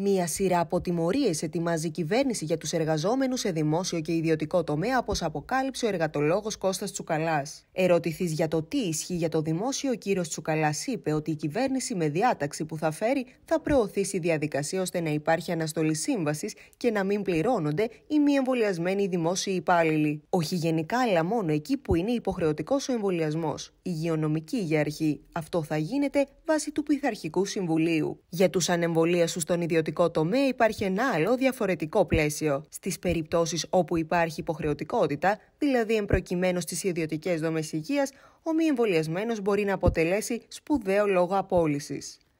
Μία σειρά από τιμωρίε ετοιμάζει η κυβέρνηση για τους εργαζόμενους σε δημόσιο και ιδιωτικό τομέα, όπως αποκάλυψε ο εργατολόγος Κώστας Τσουκαλάς. Ερωτηθείς για το τι ισχύει για το δημόσιο, ο κύριος Τσουκαλάς είπε ότι η κυβέρνηση με διάταξη που θα φέρει θα προωθήσει διαδικασία ώστε να υπάρχει αναστολή σύμβασης και να μην πληρώνονται οι μη εμβολιασμένοι δημόσιοι υπάλληλοι. Όχι γενικά, αλλά μόνο εκεί που είναι υποχρεωτικός ο εμβολιασμός. Υγειονομική για αρχή. Αυτό θα γίνεται βάσει του Πειθαρχικού Συμβουλίου. Για τους ανεμβολίασου των ιδιωτικών υποχρεωτικό τομέα υπάρχει ένα άλλο διαφορετικό πλαίσιο. Στις περιπτώσεις όπου υπάρχει υποχρεωτικότητα, δηλαδή εμπροκειμένω στις ιδιωτικές δομές υγείας, ο μη εμβολιασμένος μπορεί να αποτελέσει σπουδαίο λόγο απόλυσης.